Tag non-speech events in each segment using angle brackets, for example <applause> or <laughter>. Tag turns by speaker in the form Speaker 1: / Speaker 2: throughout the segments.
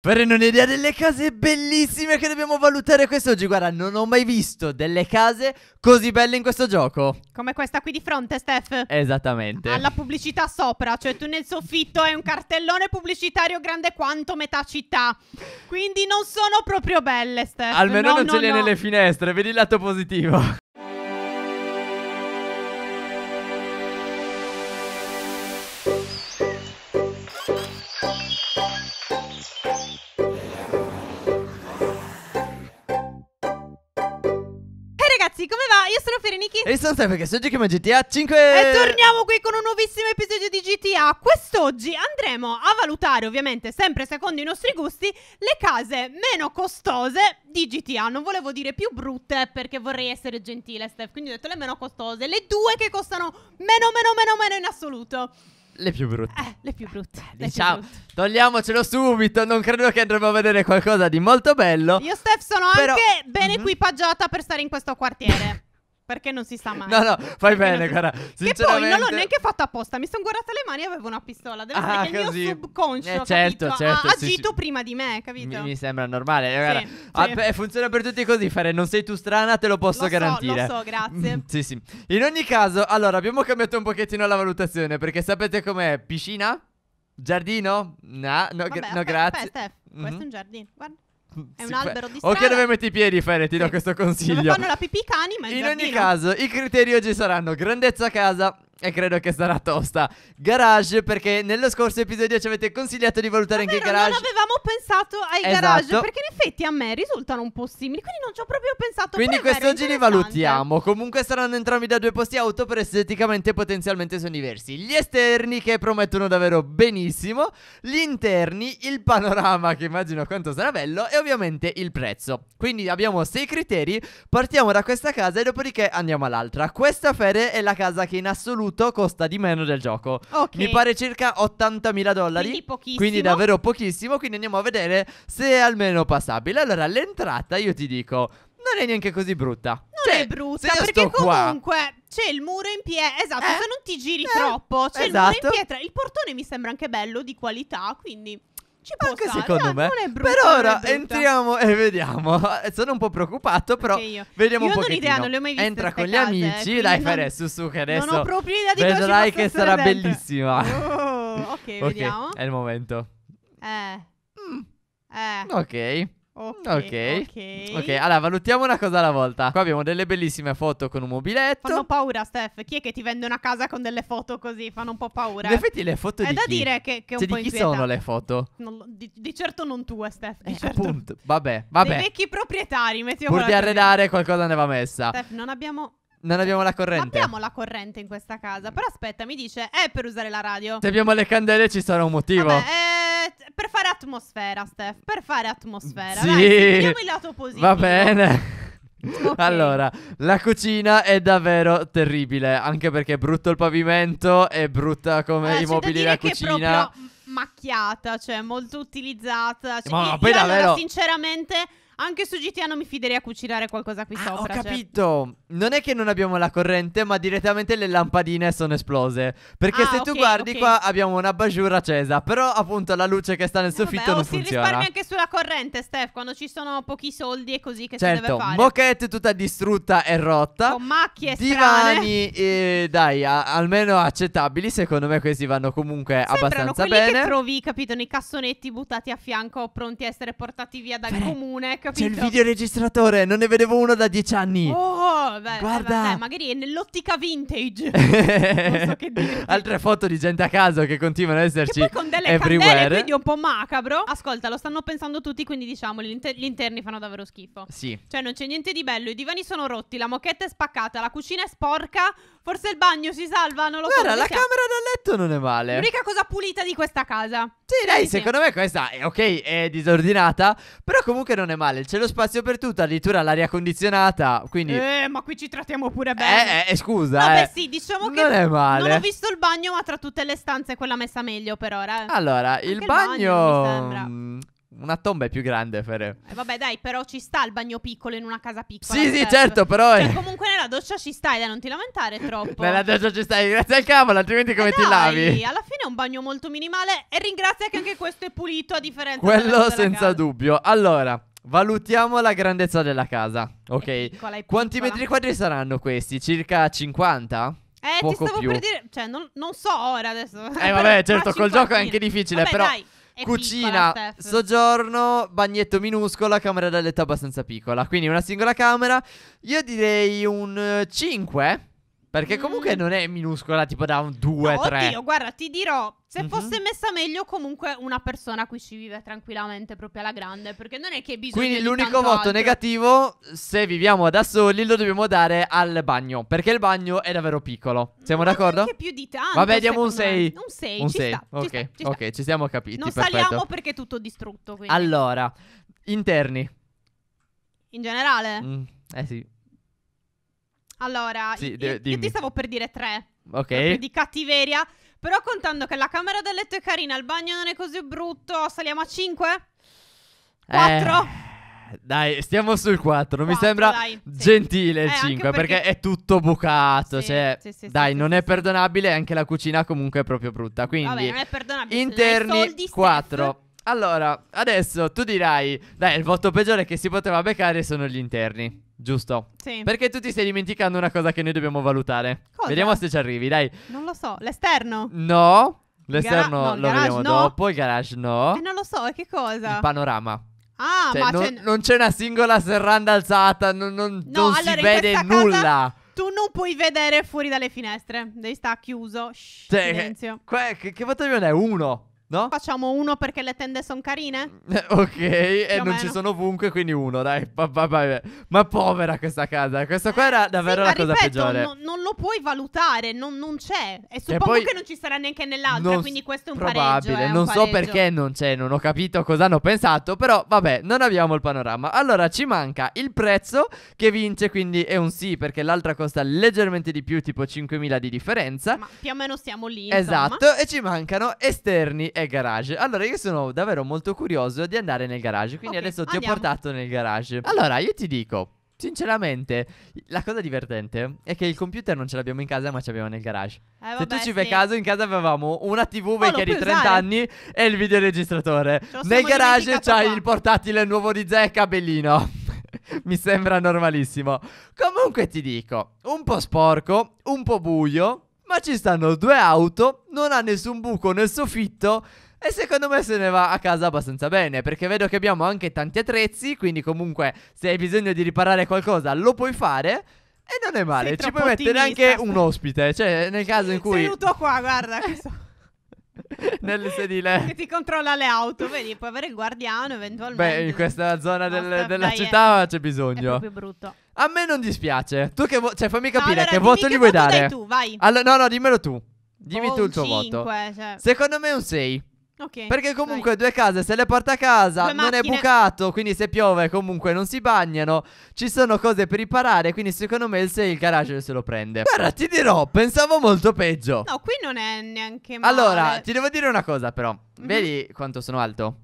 Speaker 1: Per non idea delle case bellissime che dobbiamo valutare quest'oggi Guarda, non ho mai visto delle case così belle in questo gioco
Speaker 2: Come questa qui di fronte, Steph
Speaker 1: Esattamente Alla
Speaker 2: pubblicità sopra, cioè tu nel soffitto hai un cartellone pubblicitario grande quanto metà città Quindi non sono proprio belle, Steph Almeno no, non no, ce le no. nelle
Speaker 1: finestre, vedi il lato positivo Sacchi. E sono Stefano che oggi chiama GTA 5. E
Speaker 2: torniamo qui con un nuovissimo episodio di GTA. Quest'oggi andremo a valutare, ovviamente, sempre secondo i nostri gusti, le case meno costose di GTA. Non volevo dire più brutte perché vorrei essere gentile, Steph. Quindi ho detto le meno costose. Le due che costano meno, meno, meno, meno in assoluto.
Speaker 1: Le più brutte. Eh, le più brutte. Le diciamo, più brutte. togliamocelo subito. Non credo che andremo a vedere qualcosa di molto bello.
Speaker 2: Io, Steph, sono però... anche ben mm -hmm. equipaggiata per stare in questo quartiere. Perché non si sa mai. No, no, fai perché bene, si... guarda.
Speaker 1: Sinceramente... Che poi non l'ho
Speaker 2: neanche fatto apposta. Mi sono guardata le mani e avevo una pistola. Deve ah, essere così. il eh, mio subconscio. Eh, certo, capito? certo. Ha certo, sì, agito sì. prima di
Speaker 1: me, capito? Mi, mi sembra normale. Eh, guarda, sì, ah, funziona per tutti così. Fare non sei tu strana, te lo posso lo garantire. So, lo so, grazie. Mm, sì, sì. In ogni caso, allora, abbiamo cambiato un pochettino la valutazione. Perché sapete com'è? Piscina? Giardino? No, no, Vabbè, gra- no grazie. Aspetta, Steph, questo mm-hmm. è un
Speaker 2: giardino. Guarda. Mm, È un albero di strada. Ok, dove metti i piedi, Fere, ti do questo consiglio. Dove fanno la pipì
Speaker 1: cani, ma In ogni caso, i criteri oggi saranno grandezza casa, e credo che sarà tosta. Garage, perché nello scorso episodio ci avete consigliato di valutare Davvero, anche i garage. Non avevamo pensato
Speaker 2: ai esatto. garage, perché in effetti a me risultano un po' simili. Quindi non ci ho proprio
Speaker 1: pensato. Quindi quest'oggi li valutiamo. Comunque saranno entrambi da due posti auto, per esteticamente potenzialmente sono diversi. Gli esterni che promettono davvero benissimo. Gli interni, il panorama, che immagino quanto sarà bello. E ovviamente il prezzo. Quindi abbiamo sei criteri. Partiamo da questa casa e dopodiché andiamo all'altra. Questa Fede è la casa che in assoluto venduto costa di meno del gioco. Ok. Mi pare circa 80.000 dollari. Quindi pochissimo. Quindi davvero pochissimo. Quindi andiamo a vedere se è almeno passabile. Allora, l'entrata io ti dico, non è neanche così brutta. Non
Speaker 2: cioè, è brutta perché comunque c'è il muro in pietra. Esatto, eh? se non ti giri eh? troppo, c'è esatto. il muro in esatto. pietra. Il portone mi sembra anche bello, di qualità, quindi ci può Anche stare, secondo me. Non è brutta, per ora
Speaker 1: entriamo e vediamo. <laughs> Sono un po' preoccupato, però io. vediamo io un po'. Io non idea, non le ho mai viste. Entra con gli eh, amici, eh, dai, fare su, su, che adesso. Non ho proprio idea di Vedrai che sarà dentro. bellissima. Oh, <laughs> ok, vediamo. È il momento. Eh. Mm. Eh. Ok. Okay, ok. Ok. allora valutiamo una cosa alla volta. Qua abbiamo delle bellissime foto con un mobiletto. Fanno
Speaker 2: paura, Steph. Chi è che ti vende una casa con delle foto così? Fanno un po' paura. In effetti le foto è di da chi? dire che, che è un cioè, po' di chi sono le foto? Non, di, di, certo non tue, eh, Steph. Di eh,
Speaker 1: certo. Appunto. Vabbè, vabbè. Dei vecchi
Speaker 2: proprietari, mettiamo Pur di arredare
Speaker 1: qualcosa ne va messa. Steph,
Speaker 2: non abbiamo
Speaker 1: non abbiamo la corrente. Abbiamo
Speaker 2: la corrente in questa casa. Però aspetta, mi dice, è eh, per usare la radio. Se abbiamo
Speaker 1: le candele ci sarà un motivo. Vabbè, eh
Speaker 2: eh, per fare atmosfera, Steph, per fare atmosfera. Sì. Dai, il lato positivo. Va bene.
Speaker 1: Okay. Allora, la cucina è davvero terribile, anche perché è brutto il pavimento, è brutta come allora, i mobili da cucina. È proprio
Speaker 2: macchiata, cioè molto utilizzata. Cioè, Ma io, poi io davvero... allora, sinceramente anche su GTA non mi fiderei a cucinare qualcosa qui ah, sopra. Ho cioè. capito.
Speaker 1: Cioè. Non è che non abbiamo la corrente, ma direttamente le lampadine sono esplose. Perché ah, se okay, tu guardi okay. qua abbiamo una bajura accesa, però appunto la luce che sta nel soffitto eh, vabbè, oh, non si funziona. Si risparmia
Speaker 2: anche sulla corrente, Steph, quando ci sono pochi soldi e così che certo, si deve fare.
Speaker 1: Moquette tutta distrutta e rotta. Con
Speaker 2: macchie Divani,
Speaker 1: eh, dai, a, almeno accettabili, secondo me questi vanno comunque Sembrano abbastanza bene. Sembrano quelli che
Speaker 2: trovi, capito, nei cassonetti buttati a fianco pronti a essere portati via dal Fre comune capito. C'è il videoregistratore,
Speaker 1: non ne vedevo uno da dieci anni.
Speaker 2: Oh, beh, eh, Guarda. Beh, beh, magari è nell'ottica vintage. <laughs>
Speaker 1: non so che dire. Altre foto di gente a caso che continuano ad esserci. Che poi con delle everywhere. candele, quindi un
Speaker 2: po' macabro. Ascolta, lo stanno pensando tutti, quindi diciamo, gli, inter- gli interni fanno davvero schifo. Sì. Cioè, non c'è niente di bello, i divani sono rotti, la mochetta è spaccata, la cucina è sporca. Forse il bagno si salva, non lo Guarda, so. Guarda, la camera
Speaker 1: da letto non è male. L'unica
Speaker 2: cosa pulita di questa casa.
Speaker 1: Sì, dai, sì, secondo sì. me questa è ok, è disordinata, però comunque non è male. C'è lo spazio per tutto, addirittura l'aria condizionata, quindi... Eh,
Speaker 2: ma qui ci trattiamo pure eh, bene. Eh, eh
Speaker 1: scusa, Vabbè, eh.
Speaker 2: sì, diciamo che... Non è male. Non ho visto il bagno, ma tra tutte le stanze è quella messa meglio per ora. Eh. Allora, Anche il bagno... Il bagno mi sembra
Speaker 1: mm, una tomba è più grande, Fere.
Speaker 2: Eh, vabbè, dai, però ci sta il bagno piccolo in una casa piccola. Sì, sì, certo, certo però. Cioè, comunque nella doccia ci stai, dai, non ti lamentare troppo. nella doccia ci stai, grazie al
Speaker 1: cavolo, altrimenti come eh ti dai, lavi? Alla
Speaker 2: fine è un bagno molto minimale. E ringrazia che anche questo è pulito, a differenza Quello senza
Speaker 1: dubbio. Allora. Valutiamo la grandezza della casa, ok? È piccola, è Quanti metri quadri saranno questi? Circa 50? Eh, Poco ti stavo più. per dire,
Speaker 2: cioè non, non so ora adesso. Eh vabbè, <laughs> certo, col gioco è anche difficile, vabbè, però dai. È cucina, piccola,
Speaker 1: soggiorno, bagnetto minuscolo, camera da letto abbastanza piccola. Quindi una singola camera. Io direi un 5. Eh, perché comunque mm. non è minuscola, tipo da un 2, no, 3. Oddio,
Speaker 2: guarda, ti dirò, se mm-hmm. fosse messa meglio comunque una persona qui ci vive tranquillamente proprio alla grande, perché non è che bisogna Quindi l'unico voto altro.
Speaker 1: negativo, se viviamo da soli, lo dobbiamo dare al bagno, perché il bagno è davvero piccolo. Siamo mm, Ma d'accordo? Anche più di tanto. Vabbè, diamo un 6. Un 6, un 6. ok, ci sta, ci sta. ok, ci siamo capiti, Non perfetto. saliamo
Speaker 2: perché è tutto distrutto, quindi.
Speaker 1: Allora, interni.
Speaker 2: In generale? Mm, eh sì. Allora, sì, io, io, ti stavo per dire tre. Ok. Di cattiveria. Però contando che la camera da letto è carina, il bagno non è così brutto, saliamo a 5?
Speaker 1: 4? Eh, dai, stiamo sul 4. Mi sembra dai, gentile sì. il 5 eh, perché... perché... è tutto bucato. Sì, cioè, sì, dai, non è perdonabile. Anche la cucina comunque è proprio brutta. Quindi, Vabbè, non è perdonabile. Interni 4. Allora, adesso tu dirai, dai, il voto peggiore che si poteva beccare sono gli interni. Giusto. Sì. Perché tu ti stai dimenticando una cosa che noi dobbiamo valutare. Cosa? Vediamo se ci arrivi, dai.
Speaker 2: Non lo so, l'esterno.
Speaker 1: No. L'esterno Gara- no, lo vediamo no. dopo, il garage no. E eh,
Speaker 2: non lo so, che cosa? Il panorama. Ah, cioè, ma non c'è... Cioè
Speaker 1: non c'è una singola serranda alzata, non, non, no, non allora, si vede nulla. Casa
Speaker 2: tu non puoi vedere fuori dalle finestre, devi stare chiuso. Shh,
Speaker 1: cioè, silenzio. Che, che, che voto dobbiamo dare? Uno. No?
Speaker 2: Facciamo uno perché le tende sono carine? <laughs>
Speaker 1: ok, Più e non meno. ci sono ovunque, quindi uno, dai. Va, va, va, ma povera questa casa. Questa qua era eh, davvero sì, la cosa ripeto, peggiore. No,
Speaker 2: non lo puoi valutare, non, non c'è. E suppongo e che non ci sarà neanche nell'altra, quindi questo è un probabile. pareggio. Eh, non un so pareggio. perché non
Speaker 1: c'è, non ho capito cosa hanno pensato, però vabbè, non abbiamo il panorama. Allora ci manca il prezzo che vince, quindi è un sì perché l'altra costa leggermente di più, tipo 5.000 di differenza. Ma
Speaker 2: più o meno siamo lì. Esatto, insomma. e
Speaker 1: ci mancano esterni e garage. Allora, io sono davvero molto curioso di andare nel garage. Quindi okay, adesso ti andiamo. ho portato nel garage. Allora, io ti dico. Sinceramente, la cosa divertente è che il computer non ce l'abbiamo in casa, ma ce l'abbiamo nel garage. Eh, vabbè, Se tu ci fai sì. caso, in casa avevamo una TV oh, vecchia di 30 usare. anni e il videoregistratore. Nel garage c'hai qua. il portatile nuovo di Zecca, bellino. <laughs> Mi sembra normalissimo. Comunque ti dico, un po' sporco, un po' buio, ma ci stanno due auto, non ha nessun buco nel soffitto e secondo me se ne va a casa abbastanza bene perché vedo che abbiamo anche tanti attrezzi, quindi comunque se hai bisogno di riparare qualcosa lo puoi fare. E non è male, ci puoi mettere anche un ospite, cioè nel caso in cui... Sei venuto qua, guarda. questo... <laughs> nel sedile. Che
Speaker 2: ti controlla le auto, vedi, puoi avere il guardiano eventualmente.
Speaker 1: Beh, in questa zona del, della città eh, c'è bisogno. È proprio brutto. A me non dispiace. Tu che vo- cioè fammi capire allora, che voto gli vuoi dare. Dai tu, vai. Allora, no, no, dimmelo tu. Dimmi oh, tu il tuo 5, voto. Cioè. Secondo me è un 6. Ok. Perché comunque due case se le porta a casa, due non macchine. è bucato, quindi se piove comunque non si bagnano, ci sono cose per riparare, quindi secondo me il 6 il garage se lo prende. Guarda, ti dirò, pensavo molto peggio.
Speaker 2: No, qui non è neanche male. Allora, ti
Speaker 1: devo dire una cosa però. Mm -hmm. Vedi quanto sono alto?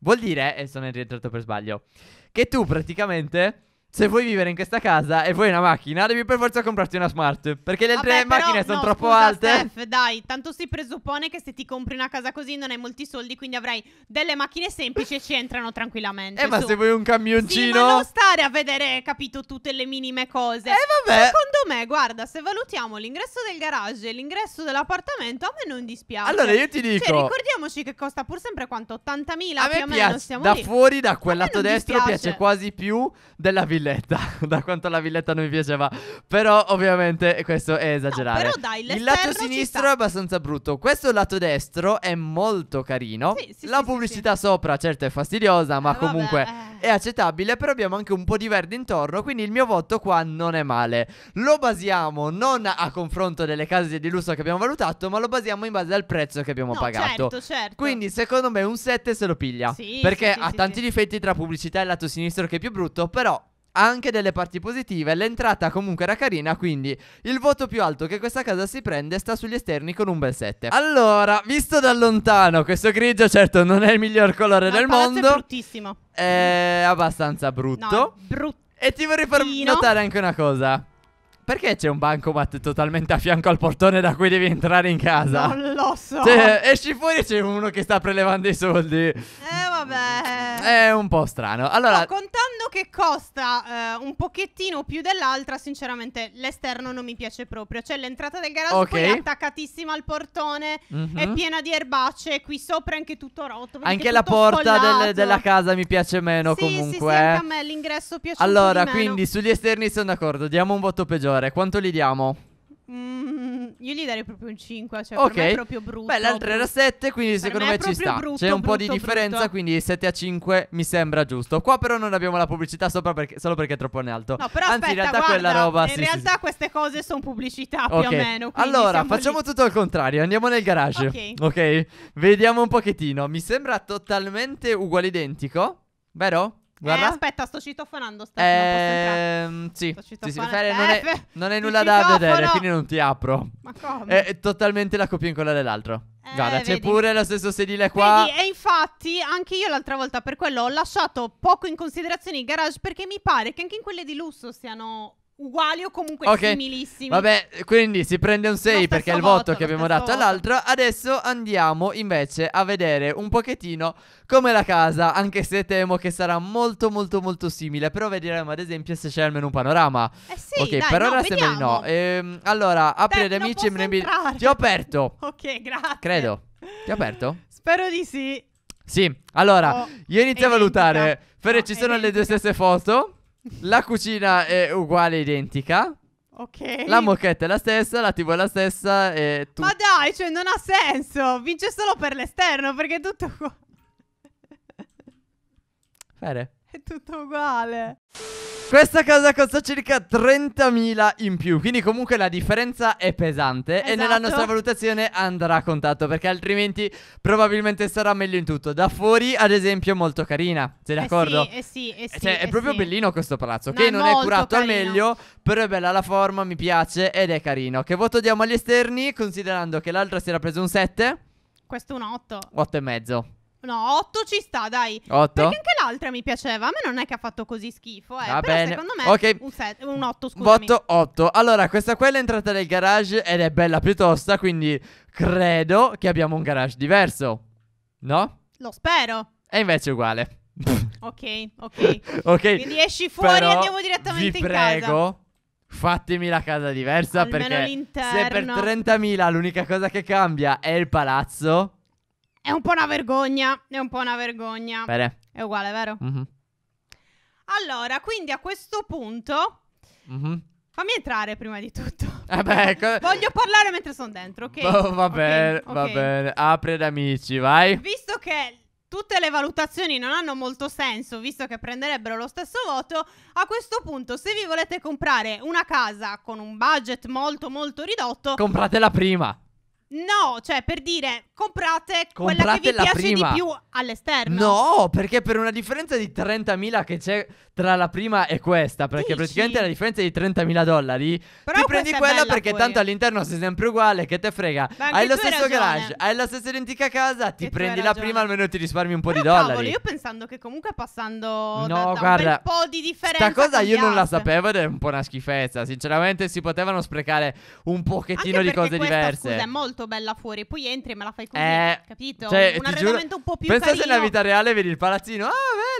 Speaker 1: Vuol dire, e sono rientrato per sbaglio, che tu praticamente se vuoi vivere in questa casa e vuoi una macchina, devi per forza comprarti una smart. Perché le altre macchine sono no, troppo scusa, alte.
Speaker 2: Steph, dai, tanto si presuppone che se ti compri una casa così non hai molti soldi, quindi avrai delle macchine semplici e ci entrano tranquillamente. Eh, su. ma se vuoi
Speaker 1: un camioncino. Sì, ma non
Speaker 2: stare a vedere, capito, tutte le minime cose. Eh, vabbè. Secondo me, guarda, se valutiamo l'ingresso del garage e l'ingresso dell'appartamento, a me non dispiace. Allora io ti cioè, dico. Cioè, ricordiamoci che costa pur sempre quanto 80.000 a più o meno siamo da lì. fuori da quel lato destro dispiace. piace
Speaker 1: quasi più della villetta, <laughs> da quanto la villetta non mi piaceva. Però ovviamente questo è esagerato. No, però dai, il lato sinistro è abbastanza brutto. Questo lato destro è molto carino. Sì, sì, la sì, pubblicità sopra certo è fastidiosa, ma eh, comunque vabbè. Eh. è accettabile, però abbiamo anche un po' di verde intorno, quindi il mio voto qua non è male. Lo lo basiamo non a confronto delle case di lusso che abbiamo valutato, ma lo basiamo in base al prezzo che abbiamo no, pagato. Certo, certo. Quindi secondo me un 7 se lo piglia. Sì, perché sì, ha sì, tanti difetti tra pubblicità e lato sinistro che è più brutto, però anche delle parti positive. L'entrata comunque era carina, quindi il voto più alto che questa casa si prende sta sugli esterni con un bel 7. Allora, visto da lontano, questo grigio certo non è il miglior colore Ma del mondo. È bruttissimo. È abbastanza brutto. No, brutto. E ti vorrei far notare anche una cosa. Perché c'è un bancomat totalmente a fianco al portone da cui devi entrare in casa? Non
Speaker 2: lo so. Cioè, esci
Speaker 1: fuori e c'è uno che sta prelevando i soldi. Eh,
Speaker 2: vabbè.
Speaker 1: È un po' strano. Allora, no,
Speaker 2: contando che costa eh, un pochettino più dell'altra, sinceramente l'esterno non mi piace proprio. Cioè l'entrata del garage okay. è attaccatissima al portone, mm-hmm. è piena di erbacce, qui sopra è anche tutto rotto. Anche la porta del, della
Speaker 1: casa mi piace meno sì, comunque. Sì, sì, anche eh. a me
Speaker 2: l'ingresso piace Allora, quindi sugli
Speaker 1: esterni sono d'accordo, diamo un voto peggiore. Quanto li diamo?
Speaker 2: Mmm io gli darei proprio un 5, cioè okay. è proprio brutto. Beh, l'altra era 7, quindi secondo me, ci sta. Brutto, C'è un brutto, po' di differenza,
Speaker 1: quindi 7 a 5 mi sembra giusto. Qua però non abbiamo la pubblicità sopra perché, solo perché è troppo in alto. No, però Anzi, aspetta, in realtà guarda, quella roba in sì, realtà sì,
Speaker 2: queste cose sono pubblicità okay. più o meno, Allora, facciamo lì. tutto
Speaker 1: il contrario, andiamo nel garage. Okay. ok. Vediamo un pochettino. Mi sembra totalmente uguale identico, vero? Guarda. Eh, aspetta, sto citofonando, Steph, eh, Sì, sto sì, sì non, eh, è, non è nulla da vedere, quindi non ti apro. Ma come? È totalmente la copia e incolla dell'altro. Eh, Guarda, c'è pure lo stesso sedile qua. Vedi,
Speaker 2: e infatti anche io l'altra volta per quello ho lasciato poco in considerazione i garage perché mi pare che anche in quelle di lusso siano uguali o comunque okay. similissimi. Vabbè,
Speaker 1: quindi si prende un 6 perché è il voto, voto che abbiamo dato all'altro. Adesso andiamo invece a vedere un pochettino come la casa, anche se temo che sarà molto molto molto simile, però vedremo ad esempio se c'è almeno un panorama. Eh sì, ok, dai, per no, ora sembra di no. Ehm, allora, apri ad amici e Ti ho aperto.
Speaker 2: <laughs> ok, grazie.
Speaker 1: Credo. Ti ho aperto?
Speaker 2: Spero di sì.
Speaker 1: Sì, allora, oh, io inizio a valutare. Fede, no, ci sono identica. le due stesse foto. La cucina è uguale, identica.
Speaker 2: Ok. La moquette
Speaker 1: è la stessa, la TV è la stessa. E
Speaker 2: tu... Ma dai, cioè, non ha senso. Vince solo per l'esterno perché è tutto qua. Fere. È tutto uguale.
Speaker 1: Questa casa costa circa 30.000 in più, quindi comunque la differenza è pesante esatto. e nella esatto. nostra valutazione andrà a contatto perché altrimenti probabilmente sarà meglio in tutto. Da fuori, ad esempio, molto carina, sei eh d'accordo? Eh
Speaker 2: sì, eh sì, cioè, eh sì, cioè, eh è proprio sì.
Speaker 1: bellino questo palazzo, no, che non è curato carino. al meglio, però è bella la forma, mi piace ed è carino. Che voto diamo agli esterni considerando che l'altra si era preso un 7?
Speaker 2: Questo un 8.
Speaker 1: 8 e mezzo.
Speaker 2: No, 8 ci sta, dai. 8. Perché anche l'altra mi piaceva. A me non è che ha fatto così schifo. Eh. Va Però bene. secondo me okay. un, set, un 8, scusami. Voto
Speaker 1: 8. Allora, questa qua è l'entrata del garage ed è bella piuttosto, quindi credo che abbiamo un garage diverso. No?
Speaker 2: Lo spero.
Speaker 1: E invece è uguale. <laughs> ok, ok. <laughs> ok. Quindi esci fuori Però e andiamo direttamente in casa. Vi prego fatemi la casa diversa Almeno perché l'interno. se per 30.000 l'unica cosa che cambia è il palazzo è un
Speaker 2: po' una vergogna, è un po' una vergogna. Bene. È uguale, vero? Mm-hmm. Allora, quindi a questo punto... Mm-hmm. Fammi entrare prima di tutto. Eh beh, co- <laughs> Voglio parlare mentre sono dentro, ok? Oh, va bene, okay. va bene.
Speaker 1: Apri ad amici, vai.
Speaker 2: Visto che tutte le valutazioni non hanno molto senso, visto che prenderebbero lo stesso voto, a questo punto se vi volete comprare una casa con un budget molto molto ridotto... Compratela prima. No, cioè per dire comprate, comprate quella che vi piace prima. di più all'esterno. No,
Speaker 1: perché per una differenza di 30.000 che c'è tra la prima e questa, perché Dici? praticamente la differenza è di 30.000 dollari. Però ti prendi quella perché poi. tanto all'interno sei sempre uguale, che te frega. Hai lo stesso ragione. garage, hai la stessa identica casa, ti che prendi la prima almeno ti risparmi un po' Però di dollari. Cavolo, io
Speaker 2: pensando che comunque passando no, da, da guarda, un po' di differenza. Questa cosa io non la
Speaker 1: sapevo ed è un po' una schifezza. Sinceramente si potevano sprecare un pochettino Anche di cose questa, diverse. Scusa, è
Speaker 2: molto bella fuori, poi entri e me la fai così, eh, capito? Cioè, un arredamento giuro, un po' più Pensa carino. se nella vita
Speaker 1: reale vedi il palazzino, ah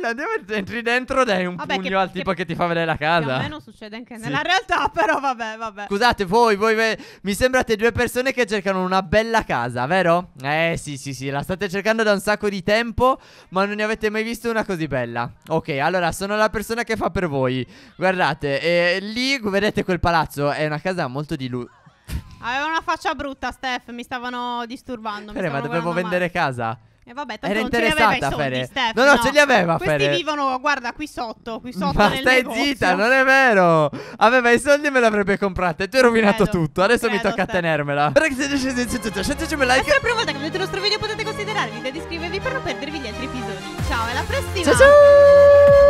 Speaker 1: bello, andiamo entri dentro dai un vabbè, pugno che, al tipo che, che, ti fa vedere la casa. A me non
Speaker 2: succede anche sì. nella realtà, <laughs>
Speaker 1: però vabbè, vabbè. Scusate, voi, voi ve... mi sembrate due persone che cercano una bella casa, vero? Eh sì, sì, sì, la state cercando da un sacco di tempo, ma non ne avete mai visto una così bella. Ok, allora sono la persona che fa per voi. Guardate, eh, lì vedete quel palazzo, è una casa molto di lusso.
Speaker 2: Aveva una faccia brutta, Steph, mi stavano disturbando. Pere, mi ma dobbiamo vendere
Speaker 1: male. casa. E vabbè, tanto Era non ce li aveva i soldi, Fere. Steph, no, no, no, ce li aveva Questi Fere.
Speaker 2: vivono, guarda, qui sotto, qui sotto Ma stai negozio. zitta, non è
Speaker 1: vero. Aveva i soldi e me l'avrebbe comprata e tu hai rovinato credo, tutto. Adesso credo, mi tocca Steph. tenermela. Scettecemi like. la
Speaker 2: prima volta che vedete il nostro video potete considerare di iscrivervi per non perdervi gli altri episodi. Ciao, alla prossima. Ciao ciao.